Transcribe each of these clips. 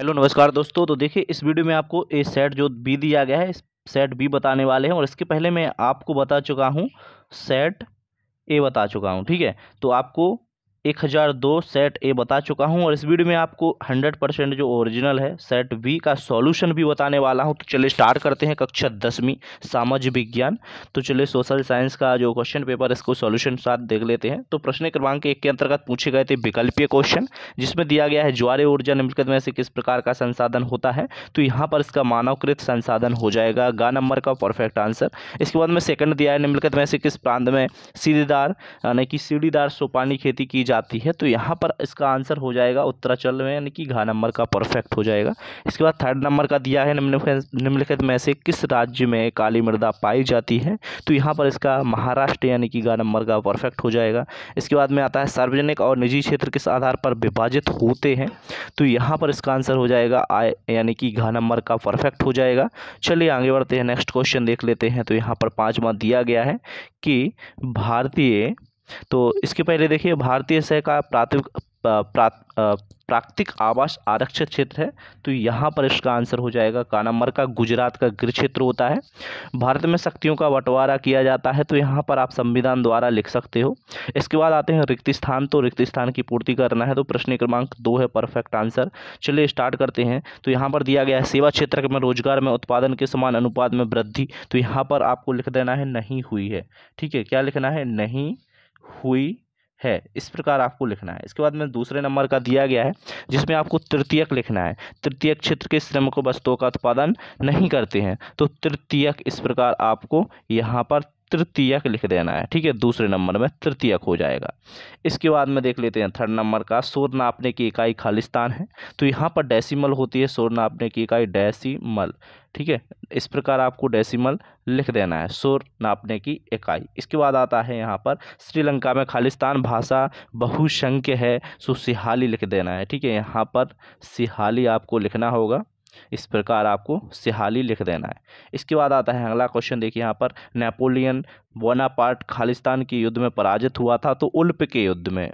hello नमस्कार दोस्तों तो देखिए इस वीडियो में आपको ए सेट जो बी दिया गया है इस सेट बी बताने वाले हैं और इसके पहले मैं आपको बता चुका हूँ सेट ए बता चुका हूँ ठीक है तो आपको एक हज़ार दो सेट ए बता चुका हूं और इस वीडियो में आपको हंड्रेड परसेंट जो ओरिजिनल है सेट बी का सॉल्यूशन भी बताने वाला हूं तो चलिए स्टार्ट करते हैं कक्षा दसवीं सामाजिक विज्ञान तो चलिए सोशल साइंस का जो क्वेश्चन पेपर इसको सॉल्यूशन साथ देख लेते हैं तो प्रश्न क्रमांक एक के अंतर्गत पूछे गए थे विकल्पीय क्वेश्चन जिसमें दिया गया है ज्वार ऊर्जा निम्नलिखित में से किस प्रकार का संसाधन होता है तो यहाँ पर इसका मानवकृत संसाधन हो जाएगा गा नंबर का परफेक्ट आंसर इसके बाद में सेकंड दिया है निम्नलिखित में से किस प्रांत में सीढ़ीदार यानी कि सीढ़ीदार सोपानी खेती की जाती है तो यहाँ पर इसका आंसर हो जाएगा उत्तराचल में यानी कि घा नंबर का परफेक्ट हो जाएगा इसके बाद थर्ड नंबर का दिया है निम्नलिखित में से किस राज्य में काली मृदा पाई जाती है तो यहाँ पर इसका महाराष्ट्र यानी कि घा नंबर का परफेक्ट हो जाएगा इसके बाद में आता है सार्वजनिक और निजी क्षेत्र किस आधार पर विभाजित होते हैं तो यहाँ पर इसका आंसर हो जाएगा आय यानी कि घा नंबर का परफेक्ट हो जाएगा चलिए आगे बढ़ते हैं नेक्स्ट क्वेश्चन देख लेते हैं तो यहाँ पर पाँचवा दिया गया है कि भारतीय तो इसके पहले देखिए भारतीय सह का प्राथमिक प्राकृतिक आवास आरक्षित क्षेत्र है तो यहाँ पर इसका आंसर हो जाएगा का का गुजरात का गृह क्षेत्र होता है भारत में शक्तियों का बंटवारा किया जाता है तो यहाँ पर आप संविधान द्वारा लिख सकते हो इसके बाद आते हैं रिक्त स्थान तो रिक्त स्थान की पूर्ति करना है तो प्रश्न क्रमांक दो है परफेक्ट आंसर चलिए स्टार्ट करते हैं तो यहाँ पर दिया गया है सेवा क्षेत्र में रोजगार में उत्पादन के समान अनुपात में वृद्धि तो यहाँ पर आपको लिख देना है नहीं हुई है ठीक है क्या लिखना है नहीं हुई है इस प्रकार आपको लिखना है इसके बाद में दूसरे नंबर का दिया गया है जिसमें आपको तृतीयक लिखना है तृतीयक क्षेत्र के श्रम को वस्तुओं का उत्पादन नहीं करते हैं तो तृतीयक इस प्रकार आपको यहाँ पर तृतीयक लिख देना है ठीक है दूसरे नंबर में तृतीयक हो जाएगा इसके बाद में देख लेते हैं थर्ड नंबर का शोर नापने की इकाई खालिस्तान है तो यहाँ पर डेसिमल होती है शोर नापने की इकाई डेसिमल ठीक है इस प्रकार आपको डेसिमल लिख देना है शोर नापने की इकाई इसके बाद आता है यहाँ पर श्रीलंका में खालिस्तान भाषा बहुसंख्य है सो सिहाली लिख देना है ठीक है यहाँ पर सिहाली आपको लिखना होगा इस प्रकार आपको सिहाली लिख देना है इसके बाद आता है अगला क्वेश्चन देखिए यहाँ पर नेपोलियन बोनापार्ट खालिस्तान के युद्ध में पराजित हुआ था तो उल्प के युद्ध में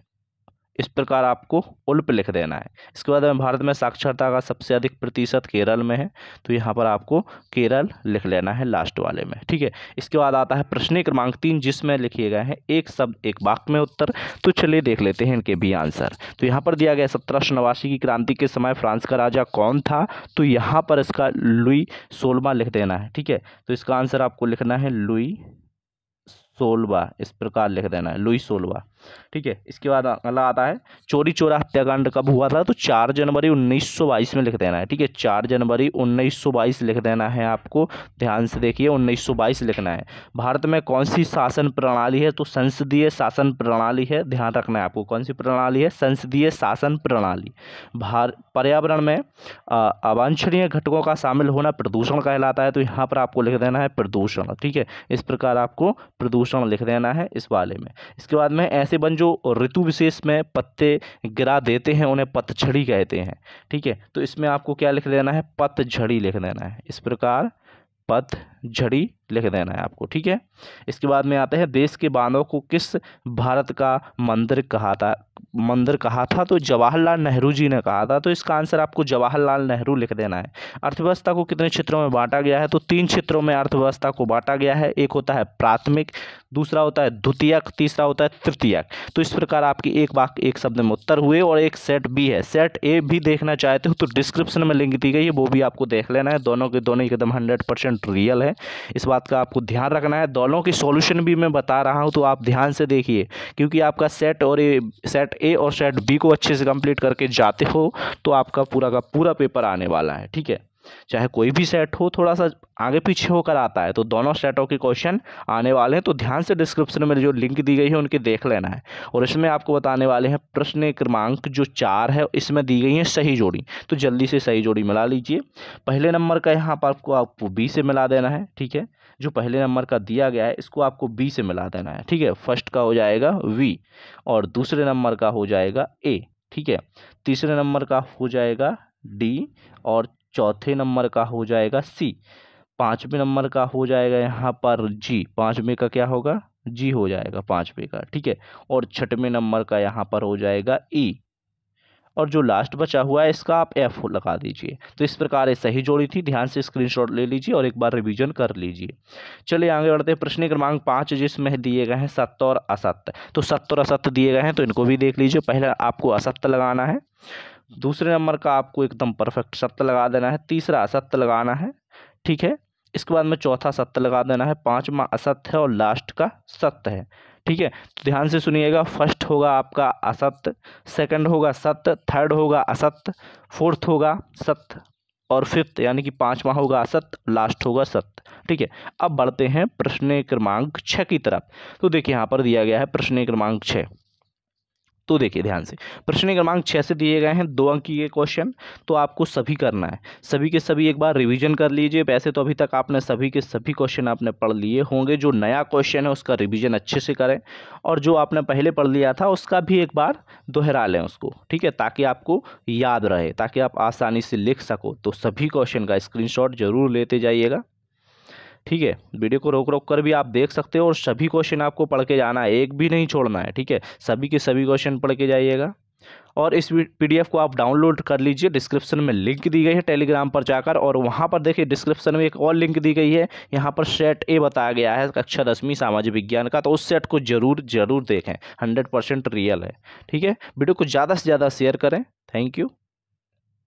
इस प्रकार आपको उल्प लिख देना है इसके बाद में भारत में साक्षरता का सबसे अधिक प्रतिशत केरल में है तो यहाँ पर आपको केरल लिख लेना है लास्ट वाले में ठीक है इसके बाद आता है प्रश्न क्रमांक तीन जिसमें लिखिए गए हैं एक शब्द एक वाक्य में उत्तर तो चलिए देख लेते हैं इनके भी आंसर तो यहाँ पर दिया गया सत्रह की क्रांति के समय फ्रांस का राजा कौन था तो यहाँ पर इसका लुई सोलवा लिख देना है ठीक है तो इसका आंसर आपको लिखना है लुई सोलवा इस प्रकार लिख देना है लुई सोलवा ठीक है इसके बाद अगला आता है चोरी चोरा हत्याकांड कब हुआ था तो चार जनवरी 1922 में लिख देना है ठीक है चार जनवरी 1922 लिख देना है आपको ध्यान से देखिए 1922 लिखना है भारत में कौन सी शासन प्रणाली है तो संसदीय शासन प्रणाली है ध्यान रखना है आपको कौन सी प्रणाली है संसदीय शासन प्रणाली भार पर्यावरण में अवांछनीय घटकों का शामिल होना प्रदूषण कहलाता है तो यहाँ पर आपको लिख देना है प्रदूषण ठीक है इस प्रकार आपको प्रदूषण लिख देना है इस वाले में इसके बाद में ऐसे बन जो ऋतु विशेष में पत्ते गिरा देते हैं उन्हें पतझड़ी कहते हैं ठीक है तो इसमें आपको क्या लिख देना है पतझड़ी लिख देना है इस प्रकार पतझड़ी लिख देना है आपको ठीक है इसके बाद में आते हैं देश के बांधों को किस भारत का मंदिर कहा था मंदिर कहा था तो जवाहरलाल नेहरू जी ने कहा था तो इसका आंसर आपको जवाहरलाल नेहरू लिख देना है अर्थव्यवस्था को कितने क्षेत्रों में बांटा गया है तो तीन क्षेत्रों में अर्थव्यवस्था को बांटा गया है एक होता है प्राथमिक दूसरा होता है द्वितीयक तीसरा होता है तृतीयक तो इस प्रकार आपकी एक वाक्य एक शब्द में उत्तर हुए और एक सेट बी है सेट ए भी देखना चाहते हो तो डिस्क्रिप्शन में लिंक दी गई है वो भी आपको देख लेना है दोनों के दोनों एकदम हंड्रेड परसेंट रियल है इस बात बात का आपको ध्यान रखना है दोनों के सॉल्यूशन भी मैं बता रहा हूँ तो आप ध्यान से देखिए क्योंकि आपका सेट और ए सेट ए और सेट बी को अच्छे से कंप्लीट करके जाते हो तो आपका पूरा का पूरा पेपर आने वाला है ठीक है चाहे कोई भी सेट हो थोड़ा सा आगे पीछे होकर आता है तो दोनों सेटों के क्वेश्चन आने वाले हैं तो ध्यान से डिस्क्रिप्शन में जो लिंक दी गई है उनके देख लेना है और इसमें आपको बताने वाले हैं प्रश्न क्रमांक जो चार है इसमें दी गई है सही जोड़ी तो जल्दी से सही जोड़ी मिला लीजिए पहले नंबर का यहाँ पर आपको आपको बी से मिला देना है ठीक है जो पहले नंबर का दिया गया है इसको आपको बी से मिला देना है ठीक है फर्स्ट का हो जाएगा वी और दूसरे नंबर का हो जाएगा ए ठीक है तीसरे नंबर का हो जाएगा डी और चौथे नंबर का हो जाएगा सी पाँचवें नंबर का हो जाएगा यहाँ पर जी पाँचवें का क्या होगा जी हो जाएगा पाँचवें का ठीक है और छठवें नंबर का यहाँ पर हो जाएगा ई e, और जो लास्ट बचा हुआ है इसका आप एफ लगा दीजिए तो इस प्रकार ये सही जोड़ी थी ध्यान से स्क्रीनशॉट ले लीजिए और एक बार रिवीजन कर लीजिए चलिए आगे बढ़ते हैं प्रश्न क्रमांक पाँच जिसमें दिए गए हैं सत्य और असत्य तो सत्य और असत्य दिए गए हैं तो इनको भी देख लीजिए पहले आपको असत्य लगाना है दूसरे नंबर का आपको एकदम परफेक्ट सत्य लगा देना है तीसरा असत्य लगाना है ठीक है इसके बाद में चौथा सत्य लगा देना है पाँचवा असत्य है और लास्ट का सत्य है ठीक है तो ध्यान से सुनिएगा फर्स्ट होगा आपका असत्य सेकंड होगा सत्य थर्ड होगा असत्य फोर्थ होगा सत्य और फिफ्थ यानी कि पांचवा होगा असत्य लास्ट होगा सत्य ठीक है अब बढ़ते हैं प्रश्न क्रमांक छः की तरफ तो देखिए यहाँ पर दिया गया है प्रश्न क्रमांक छः तो देखिए ध्यान से प्रश्न क्रमांक छः से दिए गए हैं दो अंक ये क्वेश्चन तो आपको सभी करना है सभी के सभी एक बार रिवीजन कर लीजिए वैसे तो अभी तक आपने सभी के सभी क्वेश्चन आपने पढ़ लिए होंगे जो नया क्वेश्चन है उसका रिवीजन अच्छे से करें और जो आपने पहले पढ़ लिया था उसका भी एक बार दोहरा लें उसको ठीक है ताकि आपको याद रहे ताकि आप आसानी से लिख सको तो सभी क्वेश्चन का स्क्रीन जरूर लेते जाइएगा ठीक है वीडियो को रोक रोक कर भी आप देख सकते हो और सभी क्वेश्चन आपको पढ़ के जाना है एक भी नहीं छोड़ना है ठीक है सभी के सभी क्वेश्चन पढ़ के जाइएगा और इस पीडीएफ को आप डाउनलोड कर लीजिए डिस्क्रिप्शन में लिंक दी गई है टेलीग्राम पर जाकर और वहाँ पर देखिए डिस्क्रिप्शन में एक और लिंक दी गई है यहाँ पर सेट ए बताया गया है कक्षा दसवीं सामाजिक विज्ञान का तो उस सेट को जरूर जरूर देखें हंड्रेड परसेंट रियल है ठीक है वीडियो को ज़्यादा से ज़्यादा शेयर करें थैंक यू